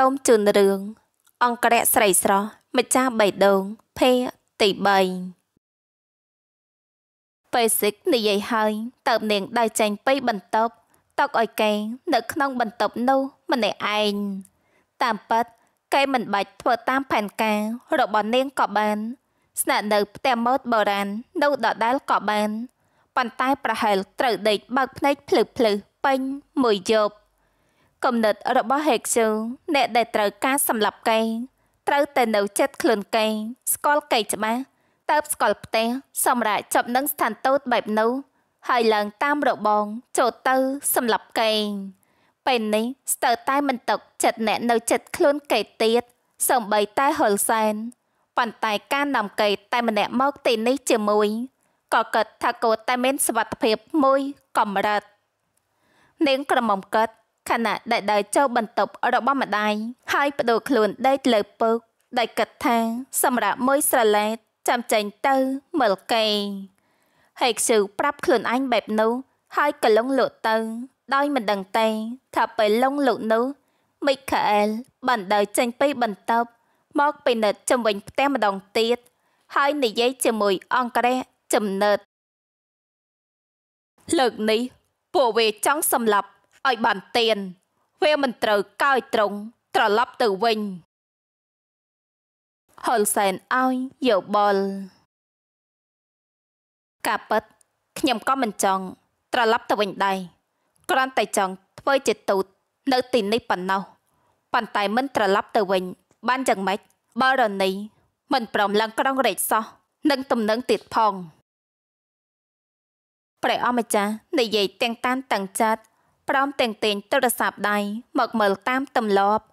សូមជូនរឿងអង្គរៈស្រីស្រស់ម្ចាស់បៃដងភាគទី3បេសិកនិយាយហើយតើបនាងដើរចេញពីបន្ទប់តកឲ្យកេងនៅក្នុងបន្ទប់នោះម្នាក់ឯងតាមពិតកេងមិនបាច់ធ្វើតាមផែនការរបស់នាងក៏បាន ស្នាក់នៅ ផ្ទះម៉ូតបុរាណនៅដដែលក៏បានប៉ុន្តែ ប្រហែលត្រូវដេកបើកភ្នែកភ្លឺភ្លឺពេញមួយយប់គំនិតរបស់ហេកស៊ូអ្នកដែលត្រូវការសម្លាប់កេង ត្រូវតែនៅចិត្តខ្លួនកេងស្គាល់កេងច្បាស់តើបស្គាល់ផ្ទះសម្រាប់ចាប់នឹងស្ថានទូតបែបនោះ ហើយឡើងតាមរបងចូលទៅសម្លាប់កេង ពេលនេះស្ទើរតែមិនຕົកចិត្តអ្នក នៅចិត្តខ្លួនកេងទៀតសំបីតែហុលសែនប៉ុន្តែការនាំកេងតែម្នាក់មកទីនេះជាមួយក៏កើតថាគាត់តែមានសវត្ថភាពមួយកម្រិតនាងក្រមុំកើតខណៈដែលដើរចូលបន្ទប់របស់ម្ដាយហើយបដូរខ្លួនដេកលើពើកដែលគិតថាសម្រាប់មួយស្រឡែតចាំចេញទៅមើលគេហេកស៊ូប្រាប់ខ្លួនឯងបែបនោះហើយកលងលោកទៅដោយមិនដឹងទេ ថាពេលលងលោកនោះ មីខាអែលបានដើរចេញពីបន្ទប់មកពិនិត្យចំវិញផ្ទះម្ដងទៀតហើយនិយាយជាមួយអង្គរេះចំណិតលើកនេះពួកវាចង់សម្លាប់ឲ្យបានទៀនវាមិនត្រូវកោយត្រង់ត្រឡប់ទៅវិញហុលសែនឲ្យយោបល់កាពិតខ្ញុំក៏មិនចង់ ត្រឡប់ទៅវិញដែរគ្រាន់តែចង់ធ្វើជាទូតនៅទីនេះប៉ុណ្ណោះប៉ុន្តែមិនត្រឡប់ទៅវិញបានយ៉ាងម៉េចបរនីមិនព្រមឡើងក្រុងរែកសោះនឹងទំនឹងទៀតផងព្រះអម្ចាស់និយាយទាំងតានទាំងចាត់ព្រមទាំងទាញទូរស័ព្ទដៃមកមើលតាមទម្លាប់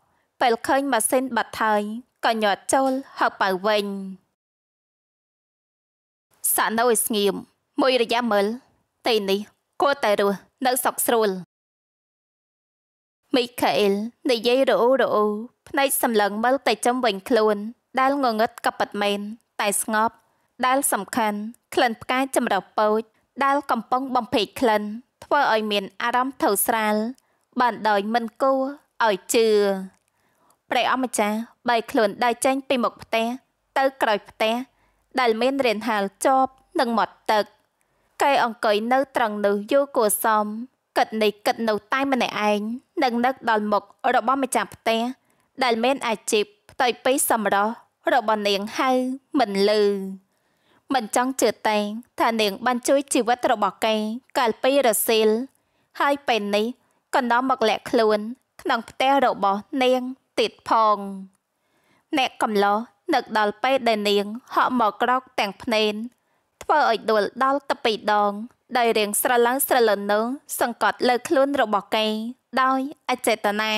ពេលឃើញម៉ាស៊ីនបាត់ហើយក៏ញាត់ចូលហៅប៉ៅវិញ សាណូឲ្យស្ងៀមមួយរយៈមើលទីនេះគួរតែរស់នៅសុខស្រួលមីខែលនិយាយរអ៊ូរអ៊ូភ្នែកសម្លឹងមើលទៅចំវិញខ្លួនដែលងងឹតក៏ប៉ិតមែនតែស្ងប់ដែលសំខាន់ក្លិនផ្កាចម្រុះពោចដែលកំពុងបំភេកក្លិនធ្វើឲ្យមានអារម្មណ៍ធូរស្រាល បានដោយមិនគួរឲ្យជឿព្រះអម្ចាស់បែកខ្លួនដើរចេញពីមុខផ្ទះទៅក្រោយផ្ទះដែលមានរានហាលជាប់នឹងមាត់ទឹកកែអង្គុយនៅត្រង់នោះយូរគួរសមគិតនេះគិតនោះតែម្នាក់ឯងនឹងនឹកដល់មុខរបស់ម្ចាស់ផ្ទះដែលមានអាជីពផ្ទុយពីសម្រស់របស់នាងហៅមិនលឺមិនចង់ជឿតែងថានាងបានជួយជីវិតរបស់គេកាលពីរសៀលហើយពេលនេះក៏នាំមកលាក់ខ្លួន ក្នុងផ្ទះរបស់នាងទៀតផង អ្នកកំឡោះនឹកដល់ពេលដែលនាងហក់មកក្រោកទាំងភ្នែនធ្វើឲ្យដួលដល់ទៅពីរដងដោយរៀងស្រឡៅស្រលឹងនោះសង្កត់លើខ្លួនរបស់គេដោយអចេតនា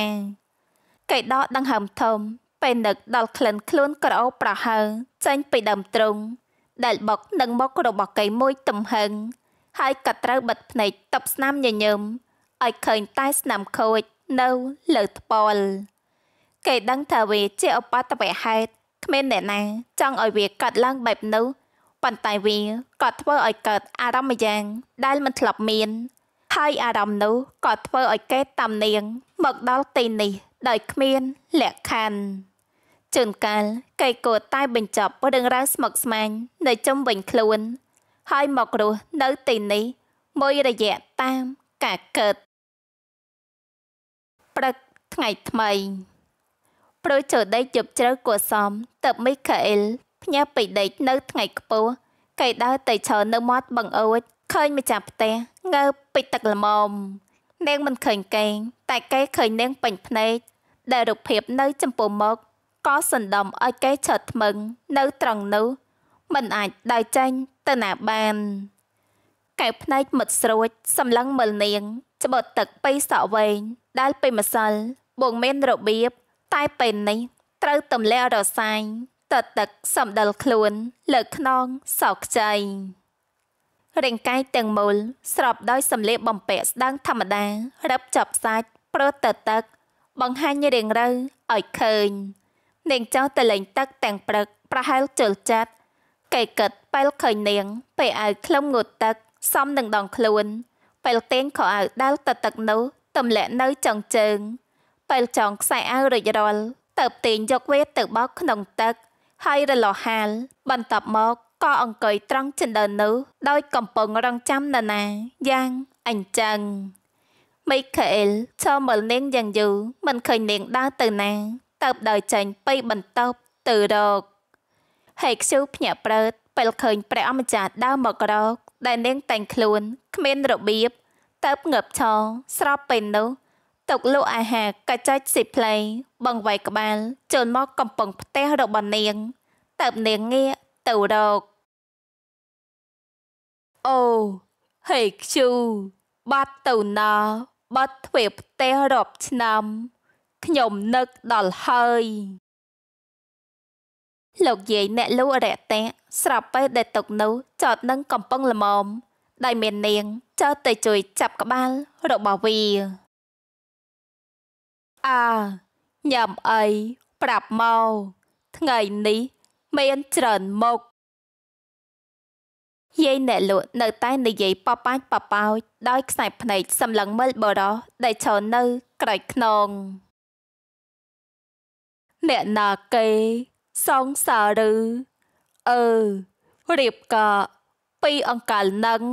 គេដកដង្ហើមធំ ពេលនឹកដល់ក្លិនខ្លួនក្រអូប្រហើចេញពីដើមទ្រូងដែលបុកនឹងមករបស់គេមួយទំហឹងហើយក៏ត្រូវបិទភ្នែកតប់ស្នាមញញឹមឲ្យឃើញតែ ស្នាមខូចនៅលើថ្ពាល់គេដឹងថាវាជាឧបតវហេតុគ្មានអ្នកណាចង់ឲ្យវាកើតឡើងបែបនោះប៉ុន្តែវាក៏ធ្វើឲ្យកើតអារម្មណ៍យ៉ាង ដែលមិនធ្លាប់មានហើយអារម្មណ៍នោះក៏ធ្វើឲ្យគេតាមនាងមកដល់ទីនេះ ដោយគ្មានលក្ខខណ្ឌជួនកាលកៃគោតែ បញ្ចប់រឿងរ៉ាវស្មុគស្មាញនៅជុំវិញខ្លួន ហើយមករស់នៅទីនេះមួយរយៈតាមការកើតព្រឹកថ្ងៃថ្មីព្រោះចូលដេកយប់ជ្រៅគួសមតើមីខាអែលផ្ញើពីដេកនៅថ្ងៃខ្ពស់កៃដើរទៅឈរនៅមាត់បឹងអូចឃើញម្ចាស់ផ្ទះងើបពេចទឹកល្មមនាង មិនឃើញកេងតែកេឃើញនាងពេញភ្នែកដែលរូបភាពនៅចំពោះមុខក៏សណ្ដំឲ្យគេឆិតថ្មឹងនៅត្រង់នោះមិនអាចដើរចេញទៅណាបានកែវភ្នែកមិតស្រួចសម្លឹងមើលនាង ច្បត់ទឹកពីសក់វែងដែលពីម្សិលបងមានរបៀបតែពេលនេះ ត្រូវទម្លាក់រសាយតទឹកសំដិលខ្លួនលើខ្នងសោកខ្ចីរាងកាយទាំងមូលស្របដោយសម្លៀកបំពាក់ស្ដើងធម្មតារឹបចាប់សាច់ប្រទទឹកបង្ហាញរាងរូវឲ្យឃើញនាងចោះទៅលេងទឹកទាំងព្រឹកប្រហែលជិលចាត់កែកឹតពេលឃើញនាងពេលអាវខ្លឹមងូតទឹក សំនឹងដងខ្លួនពេលទាញខោអាវដាល់ទៅទឹកនោះទម្លាក់នៅចង្ជើងពេលចងខ្សែអាវរិចរលទៅទាញយកវាទៅបោកក្នុង ទឹក ហើយរលាស់ហាលបន្ទាប់មកក៏អង្គុយត្រង់ចិនដើនោះដោយកំពុងរងចាំនរណាយ៉ាងអញ្ចឹងមីខែលឈរមើលនាងយ៉ាងយូរមិនឃើញនាងដើរទៅណាទៅដើរចេញពីបន្ទប់ទៅរក ហេខ្ជូភ្ញាក់ប្រើតពេលឃើញព្រះអម្ចាស់ដើរមករកដែលនាងតែងខ្លួនគ្មានរបៀបទៅងើបឈរស្របពេលនោះទុកលក់អាហារកាចាច់ស៊ីផ្លៃបងវាយក្បាលចូលមកកំពង់ផ្ទះរបស់នាងទៅនាងងាកទៅរកអូហេខ្ជូបាត់ទៅណាបាត់ទ្វេផ្ទះរាប់ឆ្នាំខ្ញុំនឹកដល់ហើយលោកយាយអ្នកលូអរិតៈស្រាប់ពេលដែលទុកនោះចតនឹងកំពឹងល្មមដែល មាននាងចតទៅជួយចាប់ក្បាលរបស់វាអើញ៉ាំអីប្រាប់មកថ្ងៃនេះ មានច្រើនមុខយាយអ្នកលក់នៅ តែនិយាយប៉ប៉ាច់ប៉ប៉ោចដោយខ្សែភ្នែកសម្លឹងមើលបរោះដែលឈរនៅ ក្រោយខ្នងអ្នកណាគេសងសារឬអឺរៀបការពីអង្កលនឹង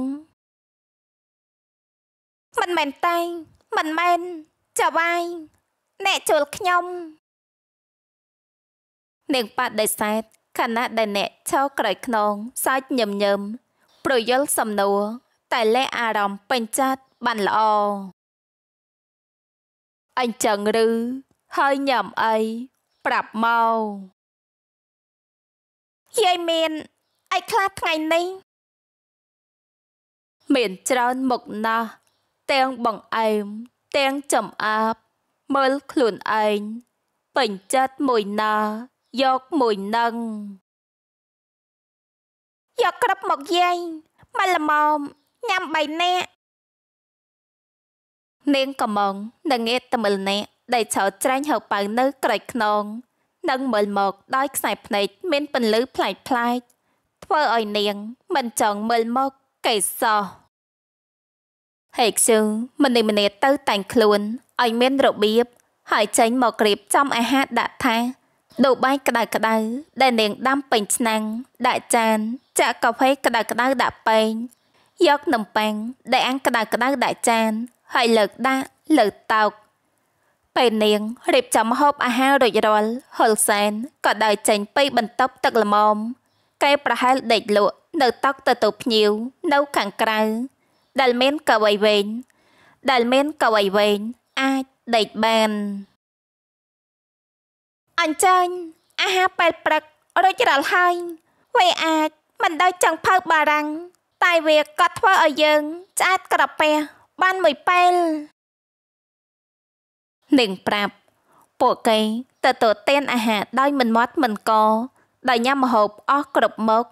មិនមែនតែងមិនមែនចៅវាយអ្នកជលខ្ញុំនាងប៉ាដេសែតខណៈដែលអ្នកឈរក្រៃខ្នងសើចញឹមញឹមប្រយល់សំណួរតែលែអារម្មណ៍ពេញចិត្តបានល្អអញ្ចឹងឬហើយញ៉ាំអីប្រាប់មកយាយមានអីខ្លះថ្ងៃនេះមានច្រើនមុខណាស់ទាំងបងអែមទាំងចំអាបមើលខ្លួនឯងពេញចិត្តមួយណាយកមួយនឹងយកក្របមកយាយមកល្មមញ៉ាំ3នាក់នាងកំងនឹងងេតតមិលអ្នកដីឆោតច្រែងហៅប៉ៅនៅក្រែកខ្នងនឹងមើលមក ដោយខ្សែភ្នែកមានពន្លឺប្លែកប្លែកធ្វើឲ្យនាង មិនចង់មើលមកកេសោះហេកស៊ូម្នាក់ម្នាក់ទៅ តែង ខ្លួនឲ្យមាន របៀបហើយចេញមករៀបចំអាហារដាក់ថាដូបាយក្តៅក្តៅដែលនាងដាំពេញឆ្នាំងដាក់ចានចាក់កាហ្វេក្តៅក្តៅដាក់ពែងយក នំប៉័ងដែលអាំងក្តៅក្តៅដាក់ចាន ហើយលើកដាក់លើកតោកពេលនាងរៀបចំហូបអាហាររួចរាល់ហុលសែនក៏ដើរចេញពីបន្ទប់ទឹកល្មមកែប្រហែលដេកលក់ នៅតុកទៅទៅភ្ញៀវនៅខាងក្រៅដែលមានកវ័យវែងដែលមានកវ័យវែងអាចដេកបាន អញ្ចឹងអាហារពេលព្រឹករួចរាល់ហើយវាអាចមិនដោយចង់ផៅបារាំង តែវាក៏ធ្វើឲ្យយើងស្អាតក្រពះបានមួយពេលនាងប្រាប់ ពួកគេទៅទៅទានអាហារដោយមិនមាត់មិនកដោយញ៉ាំម្ហូបអស់គ្រប់មុខ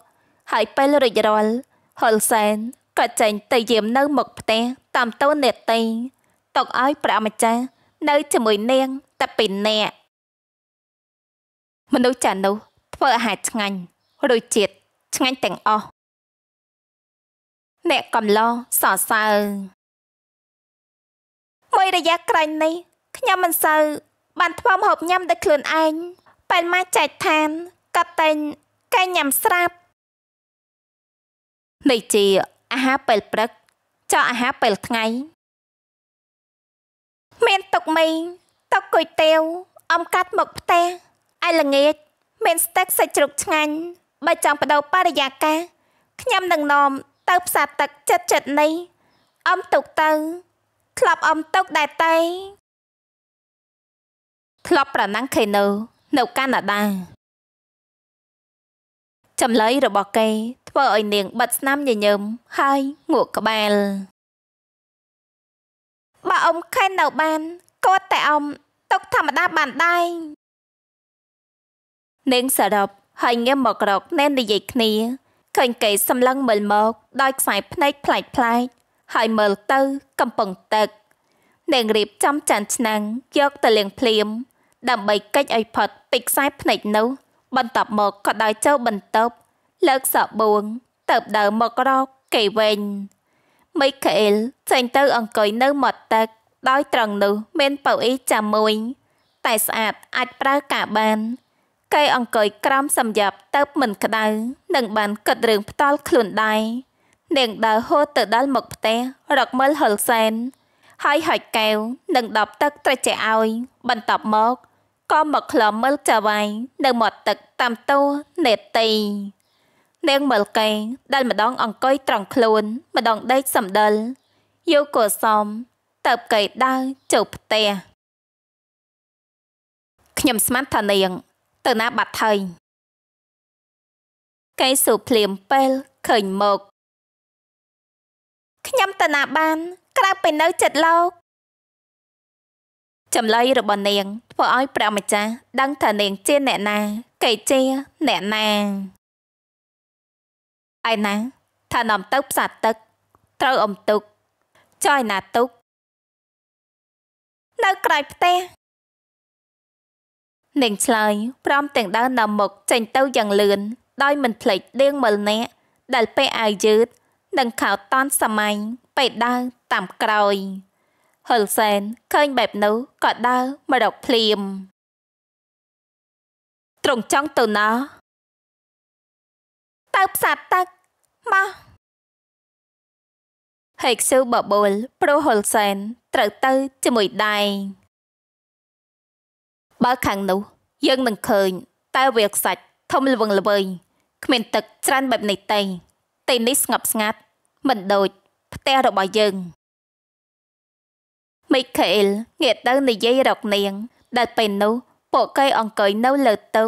ហើយពេលរិចរាល់ហុលសែនក៏ចេញទៅយាមនៅ មុខផ្ទះតាមតូននេតិຕົកឲ្យ ប្រាម្ចាស់នៅជាមួយនាងតែពីរនាក់មនុស្សចានោះ ធ្វើអាហារឆ្ងាញ់រសជាតិឆ្ងាញ់ទាំងអស់អ្នកកំឡោសរសើរមួយរយៈក្រោយនេះខ្ញុំមិនសូវបានធ្វើម្ហូបញ៉ាំដោយខ្លួនឯងប៉ែនម៉ាចែកឋានកត់តែងកែញ៉ាំស្រាប់នេះជាអាហារពេលព្រឹក ចោអាហារពេលថ្ងៃ មានទុកមីទុកគុយទាវអំកាត់មកផ្ទះឯល្ងាចមានស្ទឹកសាច់ជ្រូកឆ្ងាញ់បើចង់បដូរបរិយាកាសខ្ញុំនឹងនាំទៅផ្សារទឹកចិត្តចិត្តនេះ អំទុកទៅខ្លប់អំទុកដែរតែធ្លាប់ប្រណាំងខេណូនៅកាណាដាចម្លើយរបស់គេធ្វើឲ្យនាងបិទស្នាមញញឹមហើយងក់ក្បាលបើអ៊ំខេនៅបានគាត់តែអ៊ំຕົកធម្មតាបានដែរនាងសរុបហើយងាកមករកណែននិយាយគ្នាឃើញគេ សម្លឹងមើលមក ដោយខ្សែភ្នែកផ្លែកផ្លែកហើយមើលទៅ កំពឹងទឹក នាងរៀបចំចានឆ្នាំងយកទៅលាងភ្លាមដើម្បីកិច្ចឲ្យផុតពីខ្សែភ្នែកនោះបន្ទាប់មកក៏ដើរចូលបន្ទប់លើកសក់បួងទៅដើរមករកគេវិញមីខែលចេញទៅ អង្គុយនៅមាត់ទឹកដោយត្រង់នោះមានប៉ៅអ៊ីចាំមួយ តែស្អាតអាចប្រើការបានគេអង្គុយក្រោមសម្យ៉ាប់ទៅមិនក្តៅនឹងបានគិតរឿងផ្ដាល់ខ្លួនដែរនាងដើរហូតទៅដល់មុខផ្ទះរកមើលហុលសែនហើយហុចកែវនឹងដបទឹកត្រចះឲ្យ បន្ទាប់មកក៏មកក្លំមើលចាវាយនៅមាត់ទឹកតាមតូនេតីនាងមើលកែងដែលម្ដងអង្គុយត្រង់ខ្លួន ម្ដងដេកសំដិលយូក៏សំតើបកែដៅចូលផ្ទះខ្ញុំស្មានថានាង ទៅណាបាត់ហើយកែសូភ្លាមពេលឃើញមកខ្ញុំទៅណាបានក្រៅពីនៅចិត្តលោកចម្លើយរបស់នាងធ្វើឲ្យព្រះម្ចាស់ដឹងថានាងជាអ្នកណាកេជាអ្នកណាឯណាថានាំទៅផ្សារទឹក ត្រូវអំទុកចុះឯណាទុកនៅក្រៅផ្ទះនាងឆ្លើយព្រមទាំងដើរនាំមុខចេញទៅយ៉ាងលឿនដោយមិនភ្លេចដៀងមើលអ្នក ដែលពេលអាវយឺតនិងខោតនសាមញ្ញពេលដើរតាមក្រោយហុលសែនឃើញបែបនោះក៏ដើរមករកភ្លាម ត្រង់ចង់ទៅណាទៅផ្សារទឹកមកហេកស៊ូបបូលប្រូហុលសែនត្រូវទៅជាមួយដៃបើខាងនោះ យើងនឹងឃើញតែវាខ្សាច់ធំល្វឹងល្វើយគ្មាន ទឹកច្រើនបែបនេះទេទីនេះស្ងប់ស្ងាត់មិនដូច ផ្ទះរបស់យើងមីខែលងាកទៅនិយាយរកនាង ដែលពេលនោះពួកគេអង្គុយនៅលើតុ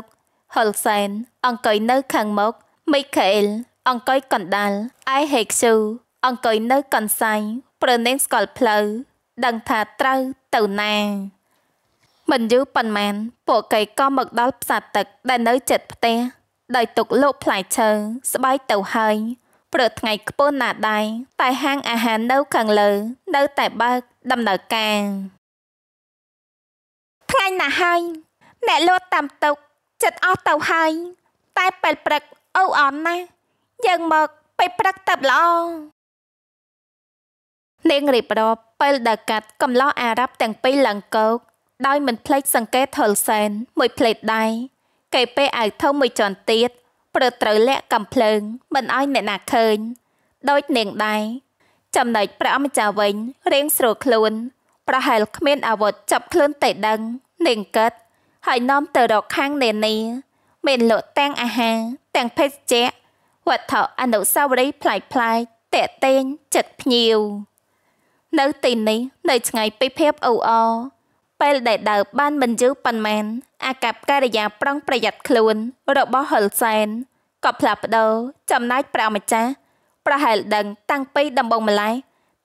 ហុលសែនអង្គុយនៅខាងមុខមីខែលអង្គុយកណ្ដាលឯហេកស៊ូអង្គុយនៅកន្សែងប្រនេនស្គាល់ផ្លូវដឹងថាត្រូវទៅណាមិនយូរប៉ុន្មានពួកគេក៏មកដល់ផ្សារទឹក ដែលនៅជិតផ្ទះដោយទុកលក់ផ្លែឈើស្បាយទៅហើយព្រឹកថ្ងៃខ្ពស់ណាស់ដែរតែហាងអាហារនៅខាងលើនៅតែបើកដំណើរការថ្ងៃណាស់ហើយអ្នកលោតតាមតុកចិត្តអស់ទៅហើយ តែពេលព្រឹកអូអន់ណាស់យើងមកពេលព្រឹកទៅល្អនាងរៀបរាប់ពេលដើរកាត់កំឡោះអារ៉ាប់ទាំងពីរឡើងគោកដោយមិនភ្លេចសង្កេតហុលសែនមួយផ្លេតដៃគេពេលអាវធំមួយជាន់ទៀតព្រឺត្រូវលាក់កំភ្លើង មិនឲ្យអ្នកណាឃើញដូចនាងដែរចំណែកព្រះអម្ចាស់វិញរៀងស្រួលខ្លួនប្រហែលគ្មានអាវុធចាប់ខ្លួនតែដឹងនាងកាត់ហើយនាំទៅរកខាងនេនីមានលក់ទាំងអាហារទាំងភេសជ្ជៈវត្ថុអនុស្សាវរីយ៍ប្លែកប្លែកតេតែងចិត្តភ្ញៀវនៅទីនេះនៅឆ្ងាយពីភាពអ៊ូអរពេលដែលដើរបានមិនយូរប៉ុន្មានអាកប្បកិរិយាប្រុងប្រយ័ត្នខ្លួន របស់ហុលសែនក៏ផ្លាស់ប្ដូរចំណាយប្រអម្ចាស់ប្រហែលដឹងតាំងពីដំបូងម្ល៉េះ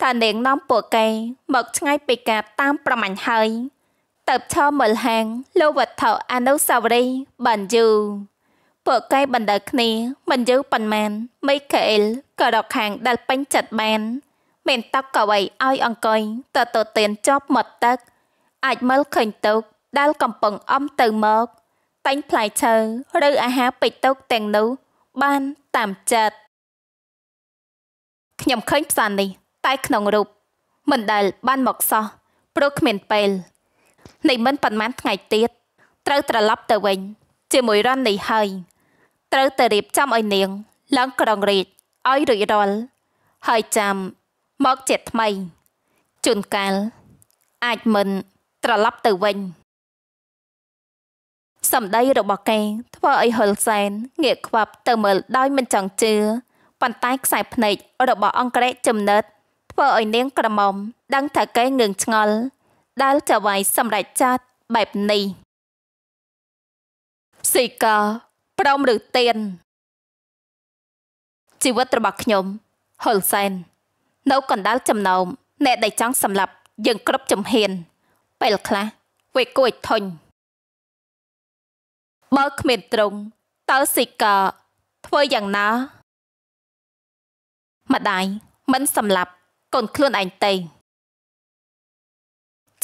ថានាងនាំពួកគេមកឆ្ងាយពីការតាមប្រមាញ់ហើយតើបឈរមើលហាងលោវត្ថុអនុសាវរីយ៍បានយូរពួកគេបណ្ដើគ្នាមិនយូរប៉ុន្មាន មីកាអែលក៏រកខាងដែលពេញចិត្តបានមានតក់កវីឲ្យអង្គុយទៅទៅទៀនជាប់មាត់ទឹក អាចមើលឃើញទុកដែលកំពុងអំទៅមកតែងផ្លែឈើឬអាហារពេចទុកទាំងនោះបានតាមចិត្តខ្ញុំឃើញផ្សារនេះតែក្នុងរូបមិនដែល បានមកសោះព្រោះគ្មានពេលនៃមិនប៉ុន្មានថ្ងៃទៀតត្រូវត្រឡប់ទៅវិញ ជាមួយរននេះហើយត្រូវទៅរៀបចំឲ្យនាងឡើងក្រុងរាជឲ្យរួចរាល់ហើយចាំមកជាថ្មីជួនកាល អាចមិនត្រឡប់ទៅវិញ សម្ដីរបស់គេធ្វើឲ្យហុលសែនងាកខ្វាប់ទៅមើលដោយមិនចង់ជឿប៉ុន្តែខ្សែភ្នែករបស់អង្គរេចំណិតធ្វើឲ្យនាង ក្រមុំដឹងថាគេងឿងឆ្ងល់ដែលចៅវាយសម្រេចចាត់បែបនេះស៊ីកាព្រមឬទៀនជីវិតរបស់ខ្ញុំហុលសែននៅកណ្ដាលចំណោមអ្នក ដែលចង់សម្លាប់យើងគ្រប់ជំហានពេលខ្លះវាគួរធុញបើគ្មានត្រង់តើស៊ីកា ធ្វើយ៉ាងណាម្ដាយមិនសម្លាប់កូនខ្លួនឯងទេ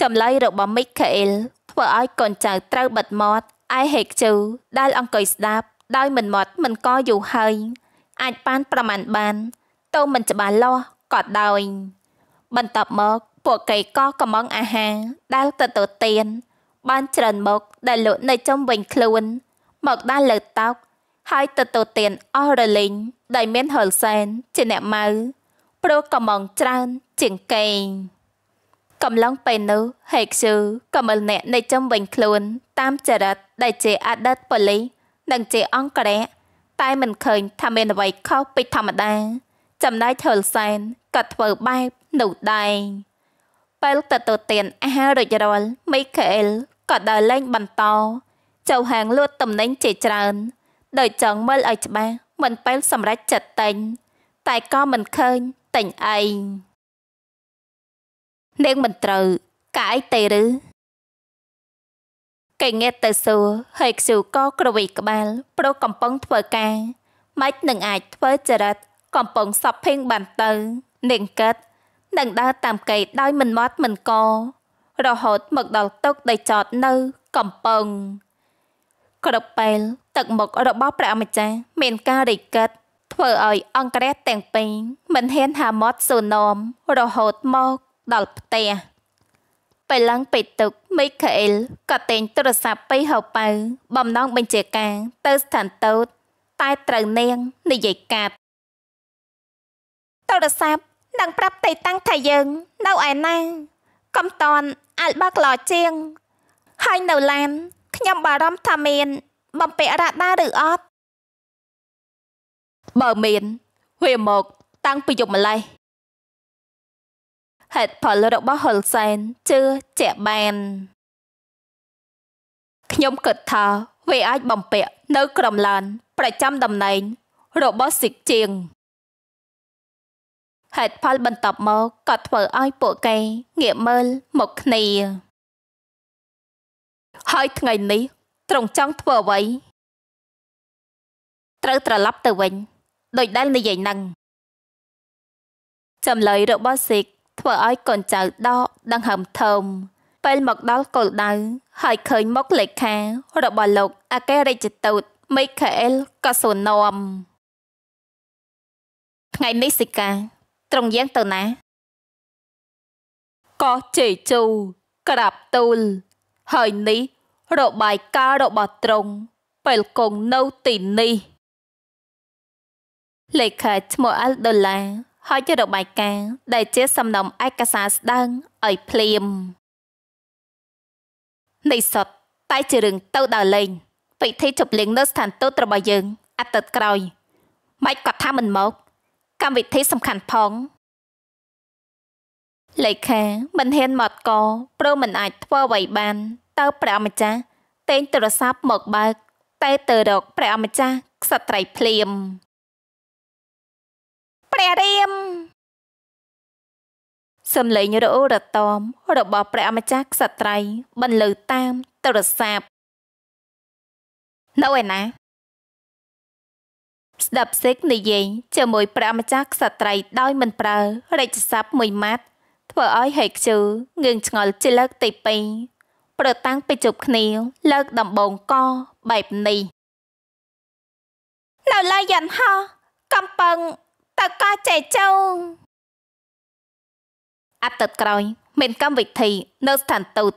ចម្លើយរបស់មីខាអែលធ្វើឲ្យកូនចៅត្រូវបិទមាត់ឯហេកជូដែលអង្គុយស្ដាប់ដោយមិនមាត់មិនកយូរហើយ អាចបាន ប្រមាណបានទៅមិនច្បាស់លាស់ក៏ដោយបន្ទាប់មក ពួកគេក៏កំងអាហារដែលទទួលទានបាន ច្រើនមុខដែលលក់នៅចំវិញខ្លួន មកដាក់លើតោកហើយទៅទៅទៀនអស់រលេងដែលមានហលសែនជាអ្នកម៉ៅព្រោះកំងច្រើនជាងកេង កំឡុងពេលនោះហេកស៊ូក៏មើលអ្នកនៃចំវិញខ្លួនតាមចរិតដែលជាអតីតប៉ូលីសនិងជាអង្គរៈតែមិនឃើញថាមានអ្វីខុសពីធម្មតា ចំណាយហលសែនក៏ធ្វើបែបនោះដែរពេលទៅទៅទៀនអាហាររួចរាល់មីខែលក៏ដើរលេងបន្តចូលហាងលួតតំណែងជាច្រើនដោយចង់មើលឲ្យច្បាស់មិនពេលសម្រេចចិត្តតែងតែក៏មិនឃើញតែងឯងនាងមិនត្រូវកាយទេឬកេងេតទៅសួរហើយខ្សួរក៏ក្រវីក្បាលព្រោះកំពុងធ្វើការម៉េចនឹងអាចធ្វើចរិតកំពុងសັບភេងបានទៅនាងកើតនឹងដើរតាមកេដោយមិនមាត់មិនករហូតមកដល់ទុកដែលចតនៅ កំពង់គ្រប់ពេលទឹកមុខរបស់ព្រះម្ចាស់មានការរិះគិតធ្វើឲ្យអង្គរះទាំងពីរមិនហ៊ានហាមត់សូនោមរហូតមកដល់ផ្ទះពេលឡើងពេលទឹកមីខាអែលក៏ទិញទូរស័ព្ទពីហៅប៉ៅបំណងបញ្ជាការទៅស្ថានទូត តែត្រូវនាងនិយាយកាត់ទូរស័ព្ទនឹងប្រាប់ទីតាំងថាយើងនៅឯណាកំតនអាល់បាក់ឡោជាង ហើយនៅឡានខ្ញុំបារម្ភថាមានបំពាក់រ៉ាដាឬអត់បើមានវាមកតាំងពីយប់ម្លេះហេតុផលរបស់ Holstein ជឿជាក់បានខ្ញុំគិតថាវាអាចបំពាក់នៅក្រមឡាន ប្រចាំតំណែង របស់សិកជាងហេតុផលបន្ទាប់មកក៏ធ្វើឲ្យពួកគេងាកមើលមកគ្នា ហើយថ្ងៃនេះទ្រង់ចង់ធ្វើអ្វីត្រូវត្រឡប់ទៅវិញដោយដែលនិយាយនឹងចម្លើយរបស់សិកធ្វើឲ្យកូនចៅដកដង្ហើមធំពេលមកដល់គោលដៅហើយឃើញមុខលេខារបស់លោកអគ្គរដ្ឋទូតមីខាអែលក៏សួរនាំថ្ងៃនេះសិកា ត្រង់យ៉ាងទៅណាក៏ជេជូ ក្រាបទូលហើយនេះរបាយការណ៍របស់ទ្រង់ពេលគង់នៅទីនេះលេខាឈ្មោះអល់ដុល្លារហើយជារបាយការណ៍ដែលជាសំណុំឯកសារស្ដើងឲ្យភ្លាមនៃសតតែជារឿងទៅដល់លេងពិធីជប់លៀងនៅស្ថានទូតរបស់យើងអាទិត្យក្រោយម៉េចគាត់ថាមិនមកកម្មវិធីសំខាន់ផង លេខាមិនហ៊ានមកកព្រោះមិនអាចធ្វើអ្វីបានទៅព្រះម្ចាស់ទែងទូរស័ព្ទមកបើកតែទៅរកព្រះម្ចាស់ក្សត្រីភ្លាមព្រះរាមសំឡេងរអ៊ូរតមរបស់ ព្រះម្ចាស់ក្សត្រីបន្លឺតាមទូរស័ព្ទនៅឯណាស្ដាប់សេចនិយាយជាមួយព្រះម្ចាស់ក្សត្រីដោយមិនប្រើរេចស័ព្ទមួយម៉ាត់ធ្វើឲ្យហេកជឺងឿងឆ្ងល់ជាលើកទី2ប្រតាំងពីជប់គ្នាលើកដំបងកបែបនេះនៅឡើយយ៉ាន់ហោះកំពឹងតើកាចែកចោងអតីតក្រោយមានកម្មវិធី នៅស្ថានទូត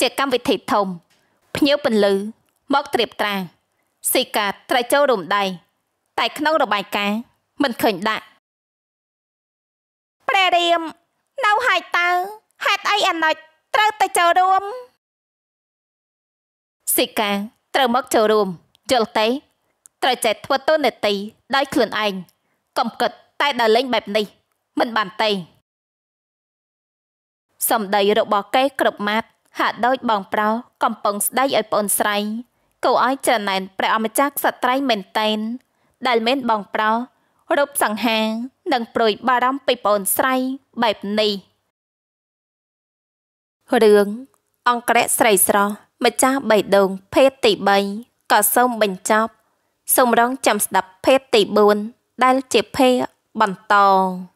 ជាកម្មវិធីធំភ្ញៀវពន្លឺមកត្រៀបត្រាស៊ីកាត្រៃចូលរំដៃតែក្នុងរបាយការណ៍មិនឃើញដាក់ព្រះរាមនៅហើយតើហេតុអីអនុជត្រូវតែចូលរួមសិកាត្រូវមកចូលរួមយល់ទេត្រូវចេះធ្វើតូននេតិដោយខ្លួនឯងកុំគិតតែដើរលេងបែបនេះ មិនបានទេសម្ដីរបស់គេគ្រប់ម៉ាត់ហាក់ដូចបងប្រុសកំពុងស្ដីឲ្យប្អូនស្រីគូឲ្យច្រណែនព្រះអម្ចាស់ក្សត្រីមែនតែនដែលមានបងប្រុសរូបសង្ហានិងប្រួយបារម្ភពីប្អូនស្រីបែបនេះរឿងអង្គរៈស្រីស្រស់ម្ចាស់បៃដងភេទទី3ក៏សូមបញ្ចប់សូមរងចាំស្ដាប់ភេទទី4ដែលជាភេទបន្ត